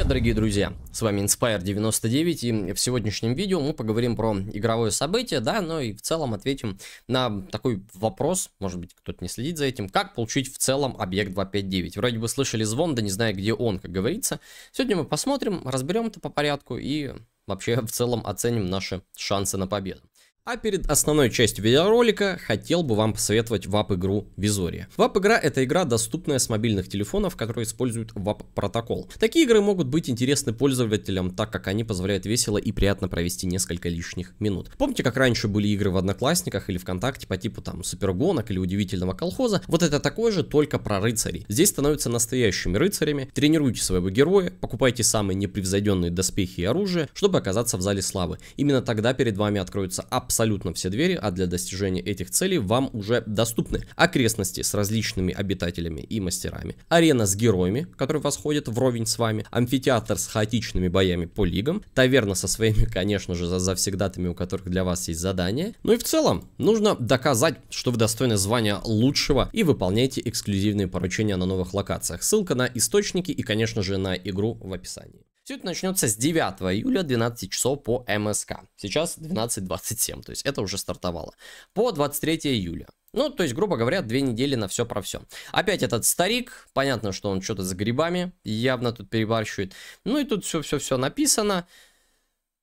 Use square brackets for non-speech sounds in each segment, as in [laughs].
Привет, дорогие друзья! С вами Inspire99 и в сегодняшнем видео мы поговорим про игровое событие, да, но и в целом ответим на такой вопрос, может быть кто-то не следит за этим, как получить в целом объект 259. Вроде бы слышали звон, да не знаю где он, как говорится. Сегодня мы посмотрим, разберем это по порядку и вообще в целом оценим наши шансы на победу. А перед основной частью видеоролика хотел бы вам посоветовать вап-игру Визория. Вап-игра это игра, доступная с мобильных телефонов, которые используют вап-протокол. Такие игры могут быть интересны пользователям, так как они позволяют весело и приятно провести несколько лишних минут. Помните, как раньше были игры в Одноклассниках или ВКонтакте по типу там супергонок или удивительного колхоза? Вот это такое же, только про рыцарей. Здесь становятся настоящими рыцарями, тренируйте своего героя, покупайте самые непревзойденные доспехи и оружие, чтобы оказаться в зале славы. Именно тогда перед вами откроются абсолютно абсолютно все двери, а для достижения этих целей вам уже доступны окрестности с различными обитателями и мастерами, арена с героями, которые восходят вровень с вами, амфитеатр с хаотичными боями по лигам, таверна со своими, [laughs] конечно же, завсегдатами, у которых для вас есть задания. Ну и в целом, нужно доказать, что вы достойны звания лучшего и выполняете эксклюзивные поручения на новых локациях. Ссылка на источники и, конечно же, на игру в описании. Все это начнется с 9 июля 12 часов по МСК. Сейчас 12.27, то есть это уже стартовало. По 23 июля. Ну, то есть, грубо говоря, две недели на все про все. Опять этот старик, понятно, что он что-то за грибами, явно тут перебарщивает. Ну и тут все-все-все написано.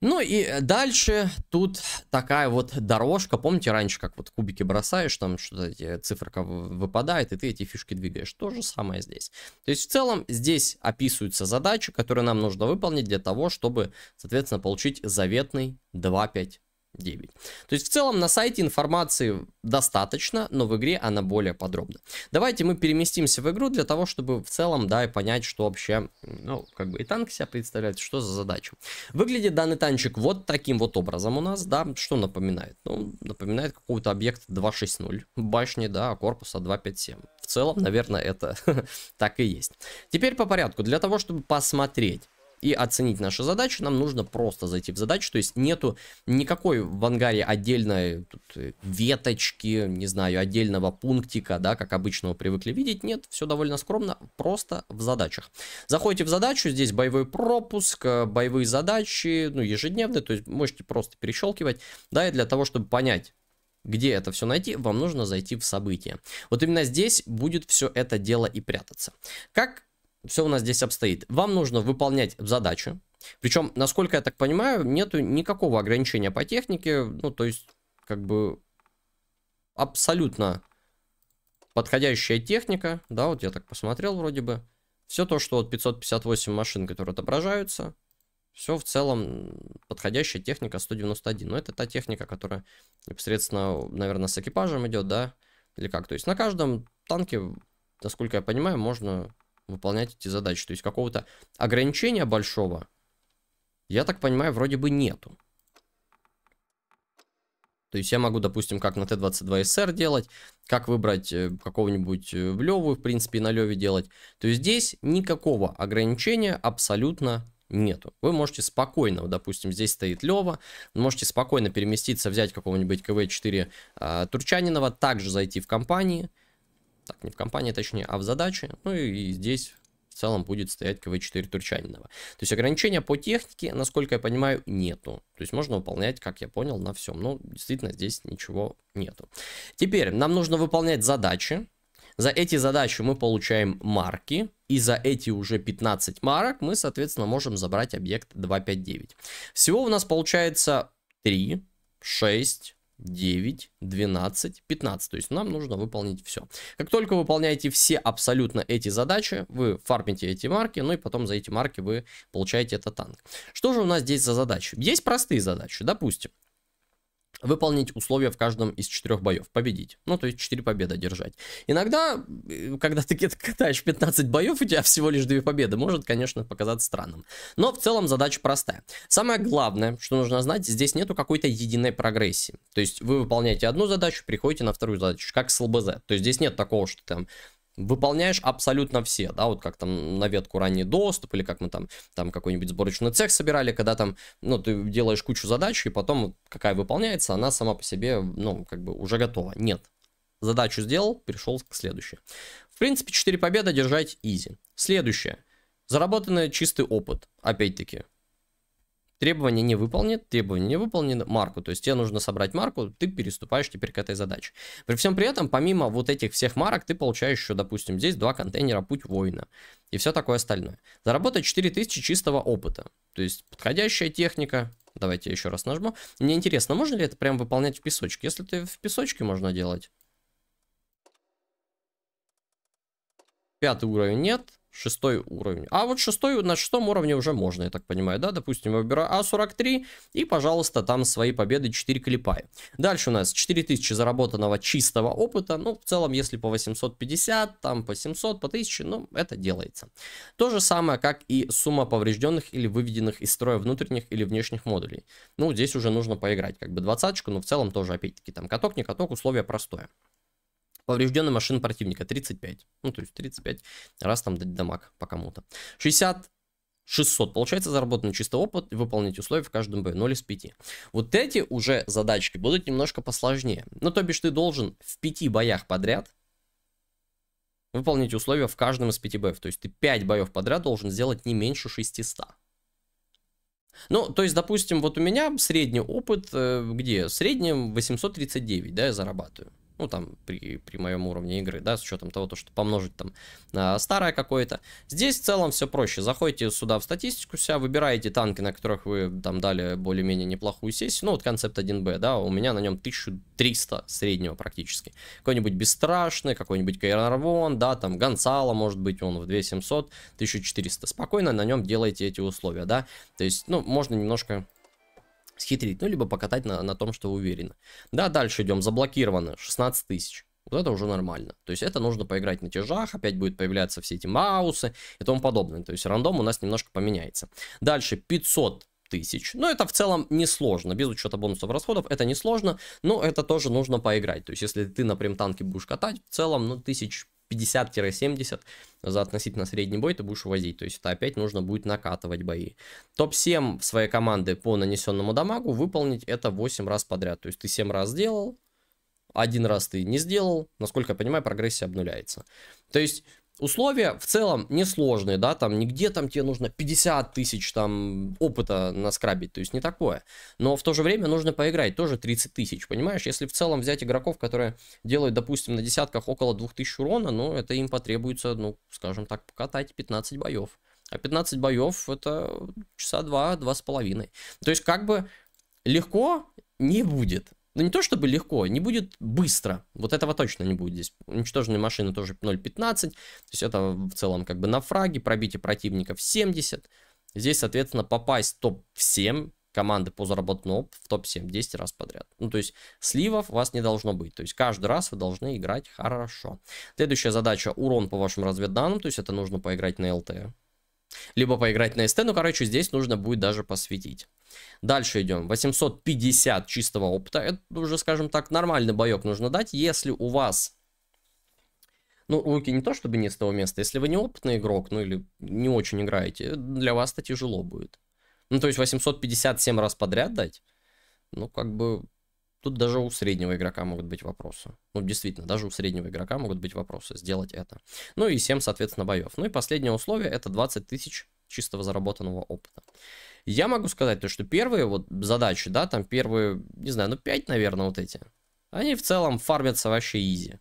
Ну и э, дальше тут такая вот дорожка. Помните раньше, как вот кубики бросаешь, там что-то циферка выпадает, и ты эти фишки двигаешь. То же самое здесь. То есть в целом здесь описываются задачи, которые нам нужно выполнить для того, чтобы, соответственно, получить заветный 2.5 9. То есть в целом на сайте информации достаточно, но в игре она более подробна. Давайте мы переместимся в игру для того, чтобы в целом, да, и понять, что вообще, ну, как бы и танк себя представляет, что за задача. Выглядит данный танчик вот таким вот образом у нас, да, что напоминает? Ну, напоминает какого-то объект 260, башни, да, корпуса 257. В целом, наверное, это [laughs] так и есть. Теперь по порядку, для того, чтобы посмотреть, и оценить нашу задачу нам нужно просто зайти в задачу, то есть нету никакой в ангаре отдельной тут, э, веточки, не знаю, отдельного пунктика, да, как обычно вы привыкли видеть, нет, все довольно скромно, просто в задачах. Заходите в задачу, здесь боевой пропуск, э, боевые задачи, ну, ежедневные, то есть можете просто перещелкивать, да, и для того, чтобы понять, где это все найти, вам нужно зайти в события. Вот именно здесь будет все это дело и прятаться. Как все у нас здесь обстоит. Вам нужно выполнять задачу. Причем, насколько я так понимаю, нету никакого ограничения по технике. Ну, то есть, как бы абсолютно подходящая техника. Да, вот я так посмотрел вроде бы. Все то, что вот 558 машин, которые отображаются, все в целом подходящая техника 191. Но это та техника, которая непосредственно, наверное, с экипажем идет, да? Или как? То есть на каждом танке, насколько я понимаю, можно выполнять эти задачи. То есть какого-то ограничения большого, я так понимаю, вроде бы нету. То есть я могу, допустим, как на Т-22СР делать, как выбрать э, какого-нибудь в э, левую, в принципе, на леве делать. То есть здесь никакого ограничения абсолютно нету. Вы можете спокойно, допустим, здесь стоит Лева, можете спокойно переместиться, взять какого-нибудь КВ-4 э, а, Турчанинова, также зайти в компании, так, не в компании, точнее, а в задаче, ну и, и здесь в целом будет стоять КВ4 Турчанинова. То есть ограничения по технике, насколько я понимаю, нету. То есть можно выполнять, как я понял, на всем. Но действительно, здесь ничего нету. Теперь нам нужно выполнять задачи. За эти задачи мы получаем марки, и за эти уже 15 марок мы, соответственно, можем забрать объект 259. Всего у нас получается 3, 6, 9, 12, 15. То есть нам нужно выполнить все. Как только выполняете все абсолютно эти задачи, вы фармите эти марки, ну и потом за эти марки вы получаете этот танк. Что же у нас здесь за задачи? Есть простые задачи. Допустим, выполнить условия в каждом из четырех боев, победить. Ну, то есть 4 победы держать. Иногда, э, когда ты катаешь 15 боев, у тебя всего лишь 2 победы, может, конечно, показаться странным. Но в целом задача простая. Самое главное, что нужно знать, здесь нету какой-то единой прогрессии. То есть вы выполняете одну задачу, приходите на вторую задачу, как с ЛБЗ. То есть здесь нет такого, что там выполняешь абсолютно все, да, вот как там на ветку ранний доступ, или как мы там, там какой-нибудь сборочный цех собирали, когда там, ну, ты делаешь кучу задач, и потом какая выполняется, она сама по себе, ну, как бы уже готова. Нет. Задачу сделал, перешел к следующей. В принципе, 4 победы держать easy. Следующее. Заработанный чистый опыт. Опять-таки, Требование не выполнит, требование не выполнено, марку. То есть тебе нужно собрать марку, ты переступаешь теперь к этой задаче. При всем при этом, помимо вот этих всех марок, ты получаешь еще, допустим, здесь два контейнера «Путь воина» и все такое остальное. Заработать 4000 чистого опыта. То есть подходящая техника, Давайте я еще раз нажму. Мне интересно, можно ли это прям выполнять в песочке? Если ты в песочке можно делать. Пятый уровень нет шестой уровень. А вот шестой, на шестом уровне уже можно, я так понимаю, да? Допустим, я выбираю А43 и, пожалуйста, там свои победы 4 клепаю. Дальше у нас 4000 заработанного чистого опыта. Ну, в целом, если по 850, там по 700, по 1000, ну, это делается. То же самое, как и сумма поврежденных или выведенных из строя внутренних или внешних модулей. Ну, здесь уже нужно поиграть, как бы двадцаточку, но в целом тоже, опять-таки, там каток, не каток, условие простое. Поврежденная машина противника 35. Ну, то есть 35 раз там дать дамаг по кому-то. 60 600. Получается, заработанный чисто опыт, выполнить условия в каждом бою 0 из 5. Вот эти уже задачки будут немножко посложнее. Ну, то бишь, ты должен в 5 боях подряд выполнить условия в каждом из 5 боев. То есть, ты 5 боев подряд должен сделать не меньше 600. Ну, то есть, допустим, вот у меня средний опыт, э, где? Средний 839, да, я зарабатываю ну, там, при, при моем уровне игры, да, с учетом того, то, что помножить там на старое какое-то. Здесь в целом все проще. Заходите сюда в статистику вся, выбираете танки, на которых вы там дали более-менее неплохую сессию. Ну, вот концепт 1Б, да, у меня на нем 1300 среднего практически. Какой-нибудь Бесстрашный, какой-нибудь Кайрарвон, да, там, Гонсало, может быть, он в 2700, 1400. Спокойно на нем делайте эти условия, да. То есть, ну, можно немножко схитрить, ну, либо покатать на, на том, что уверенно. Да, дальше идем, заблокировано, 16 тысяч. Вот это уже нормально. То есть это нужно поиграть на тяжах, опять будет появляться все эти маусы и тому подобное. То есть рандом у нас немножко поменяется. Дальше 500 тысяч. Но ну, это в целом несложно. Без учета бонусов расходов это несложно, но это тоже нужно поиграть. То есть если ты на прем танке будешь катать, в целом ну, тысяч 50-70 за относительно средний бой ты будешь увозить. То есть это опять нужно будет накатывать бои. Топ-7 своей команды по нанесенному дамагу выполнить это 8 раз подряд. То есть ты 7 раз сделал, один раз ты не сделал. Насколько я понимаю, прогрессия обнуляется. То есть Условия в целом несложные, да, там нигде там тебе нужно 50 тысяч там опыта наскрабить, то есть не такое. Но в то же время нужно поиграть, тоже 30 тысяч, понимаешь? Если в целом взять игроков, которые делают, допустим, на десятках около 2000 урона, ну, это им потребуется, ну, скажем так, покатать 15 боев. А 15 боев это часа 2-2,5. То есть как бы легко не будет. Ну не то чтобы легко, не будет быстро. Вот этого точно не будет здесь. Уничтоженные машины тоже 0.15. То есть это в целом как бы на фраге. Пробитие противников 70. Здесь, соответственно, попасть в топ-7 команды по заработанному в топ-7 10 раз подряд. Ну, то есть сливов у вас не должно быть. То есть каждый раз вы должны играть хорошо. Следующая задача урон по вашим разведданным. То есть это нужно поиграть на ЛТ. Либо поиграть на СТ. Ну, короче, здесь нужно будет даже посветить. Дальше идем. 850 чистого опыта. Это уже, скажем так, нормальный боек нужно дать. Если у вас... Ну, луки не то чтобы не с того места. Если вы не опытный игрок, ну или не очень играете, для вас это тяжело будет. Ну, то есть 857 раз подряд дать? Ну, как бы... Тут даже у среднего игрока могут быть вопросы. Ну, действительно, даже у среднего игрока могут быть вопросы сделать это. Ну и 7, соответственно, боев. Ну и последнее условие это 20 тысяч чистого заработанного опыта. Я могу сказать то, что первые вот задачи, да, там первые, не знаю, ну 5, наверное, вот эти, они в целом фармятся вообще изи.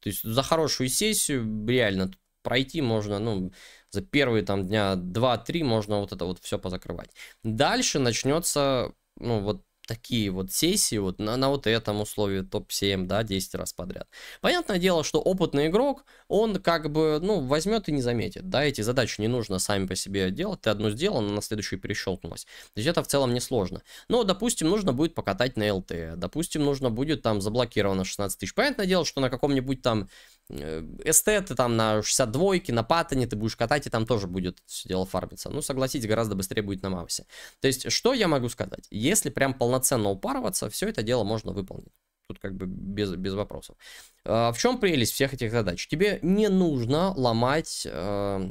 То есть за хорошую сессию реально пройти можно, ну, за первые там дня 2-3 можно вот это вот все позакрывать. Дальше начнется, ну, вот такие вот сессии вот на, на вот этом условии топ-7, да, 10 раз подряд. Понятное дело, что опытный игрок, он как бы, ну, возьмет и не заметит, да, эти задачи не нужно сами по себе делать, ты одну сделал, она на следующую перещелкнулась. То есть это в целом несложно. Но, допустим, нужно будет покатать на ЛТ, допустим, нужно будет там заблокировано 16 тысяч. Понятное дело, что на каком-нибудь там Э, эстеты там на 62-ке, на паттоне ты будешь катать, и там тоже будет все дело фармиться. Ну, согласитесь, гораздо быстрее будет на мавсе. То есть, что я могу сказать? Если прям полноценно упарываться, все это дело можно выполнить. Тут как бы без, без вопросов. А, в чем прелесть всех этих задач? Тебе не нужно ломать э,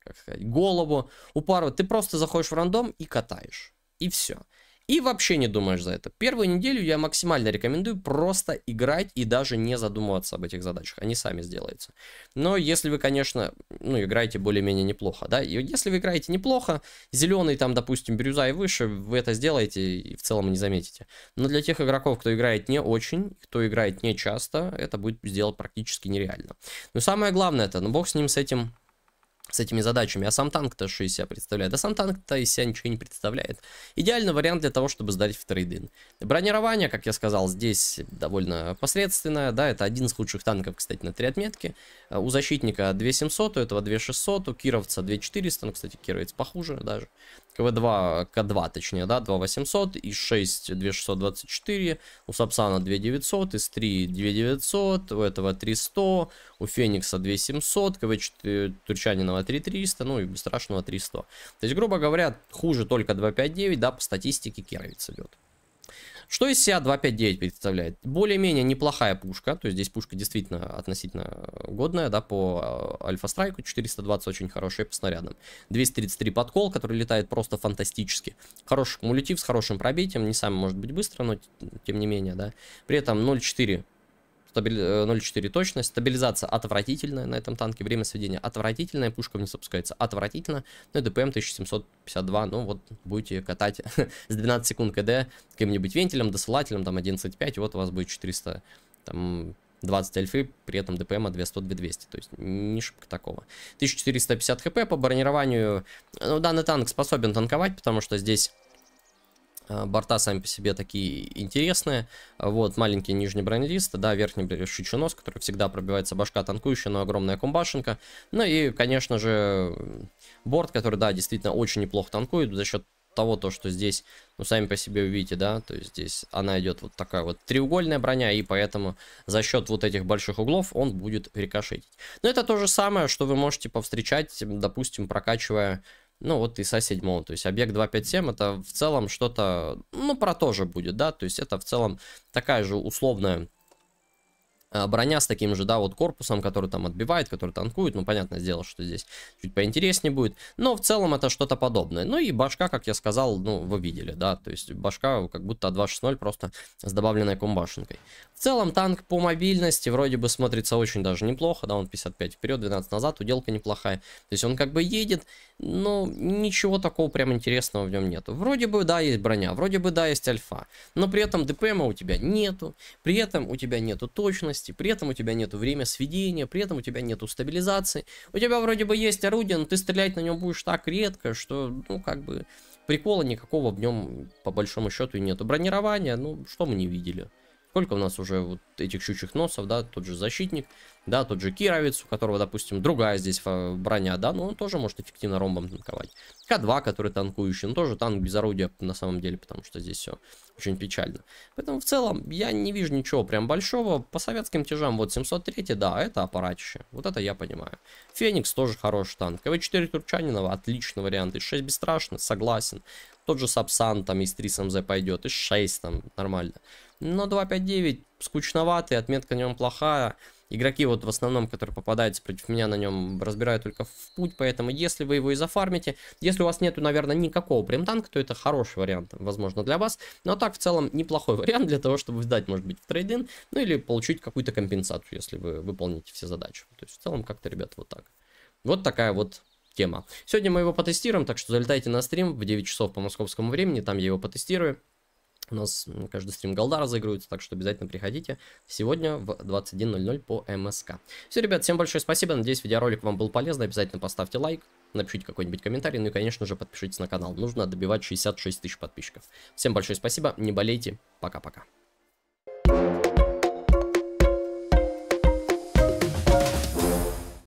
как сказать, голову, упарывать. Ты просто заходишь в рандом и катаешь. И все. И вообще не думаешь за это. Первую неделю я максимально рекомендую просто играть и даже не задумываться об этих задачах. Они сами сделаются. Но если вы, конечно, ну, играете более-менее неплохо, да, и если вы играете неплохо, зеленый там, допустим, бирюза и выше, вы это сделаете и в целом не заметите. Но для тех игроков, кто играет не очень, кто играет не часто, это будет сделать практически нереально. Но самое главное это, ну бог с ним, с этим с этими задачами. А сам танк-то что из себя представляет? Да сам танк-то из себя ничего не представляет. Идеальный вариант для того, чтобы сдать в трейдин. Бронирование, как я сказал, здесь довольно посредственное. Да, это один из лучших танков, кстати, на три отметки. А у защитника 2700, у этого 2600, у кировца 2400. Ну, кстати, кировец похуже даже. КВ2, К2 точнее, да, 2800, и 6 2624, у Сапсана 2900, из 3 2900, у этого 300, у Феникса 2700, КВ Турчанинова 3300, ну и Бесстрашного 300. То есть, грубо говоря, хуже только 259, да, по статистике Кервиц идет. Что из себя 259 представляет? Более-менее неплохая пушка, то есть здесь пушка действительно относительно годная, да, по а, альфа-страйку, 420 очень хорошая по снарядам. 233 подкол, который летает просто фантастически. Хороший кумулятив с хорошим пробитием, не самый может быть быстро, но тем не менее, да. При этом 0,4 Стабили... 0.4 э, точность. Стабилизация отвратительная на этом танке. Время сведения отвратительное. Пушка вниз опускается отвратительно. Ну и ДПМ 1752. Ну вот будете катать [laughs] с 12 секунд КД каким-нибудь вентилем, досылателем, там 11.5. Вот у вас будет 400 там 20 альфы, при этом ДПМ от 200-200, то есть не шибко такого. 1450 хп по бронированию, ну, данный танк способен танковать, потому что здесь Э, борта сами по себе такие интересные. Вот, маленький нижний бронелист, да, верхний шучу который всегда пробивается башка танкующая, но огромная комбашенка. Ну и, конечно же, борт, который, да, действительно очень неплохо танкует за счет того, то, что здесь, ну, сами по себе увидите, да, то есть здесь она идет вот такая вот треугольная броня, и поэтому за счет вот этих больших углов он будет рикошетить. Но это то же самое, что вы можете повстречать, допустим, прокачивая ну вот и со седьмого, то есть объект 257 это в целом что-то, ну про то же будет, да, то есть это в целом такая же условная а, броня с таким же, да, вот корпусом, который там отбивает, который танкует, ну, понятное дело, что здесь чуть поинтереснее будет, но в целом это что-то подобное. Ну и башка, как я сказал, ну, вы видели, да, то есть башка как будто 2.6.0 а просто с добавленной комбашенкой. В целом танк по мобильности вроде бы смотрится очень даже неплохо, да, он 55 вперед, 12 назад, уделка неплохая, то есть он как бы едет, но ничего такого прям интересного в нем нету. Вроде бы, да, есть броня, вроде бы, да, есть альфа, но при этом ДПМа у тебя нету, при этом у тебя нету точности, скорости, при этом у тебя нет время сведения, при этом у тебя нет стабилизации. У тебя вроде бы есть орудие, но ты стрелять на нем будешь так редко, что, ну, как бы, прикола никакого в нем, по большому счету, и нету. Бронирование, ну, что мы не видели. Сколько у нас уже вот этих щучих носов, да, тот же защитник, да, тот же Кировец, у которого, допустим, другая здесь а, броня, да, но ну, он тоже может эффективно ромбом танковать. К2, который танкующий, он тоже танк без орудия на самом деле, потому что здесь все очень печально. Поэтому в целом я не вижу ничего прям большого. По советским тяжам вот 703, да, это аппаратище, вот это я понимаю. Феникс тоже хороший танк. КВ-4 Турчанинова, отличный вариант. И 6 бесстрашный, согласен. Тот же Сапсан там из 3 СМЗ пойдет, и 6 там нормально. Но 2.5.9 скучноватый, отметка на нем плохая. Игроки вот в основном, которые попадаются против меня на нем, разбирают только в путь, поэтому если вы его и зафармите, если у вас нету, наверное, никакого премтанка то это хороший вариант, возможно, для вас, но так в целом неплохой [laughs] вариант для того, чтобы сдать, может быть, в трейдин, ну или получить какую-то компенсацию, если вы выполните все задачи. То есть в целом как-то, ребят, вот так. Вот такая вот тема. Сегодня мы его потестируем, так что залетайте на стрим в 9 часов по московскому времени, там я его потестирую. У нас каждый стрим голда разыгрывается, так что обязательно приходите сегодня в 21.00 по МСК. Все, ребят, всем большое спасибо. Надеюсь, видеоролик вам был полезен. Обязательно поставьте лайк, напишите какой-нибудь комментарий, ну и, конечно же, подпишитесь на канал. Нужно добивать 66 тысяч подписчиков. Всем большое спасибо, не болейте, пока-пока.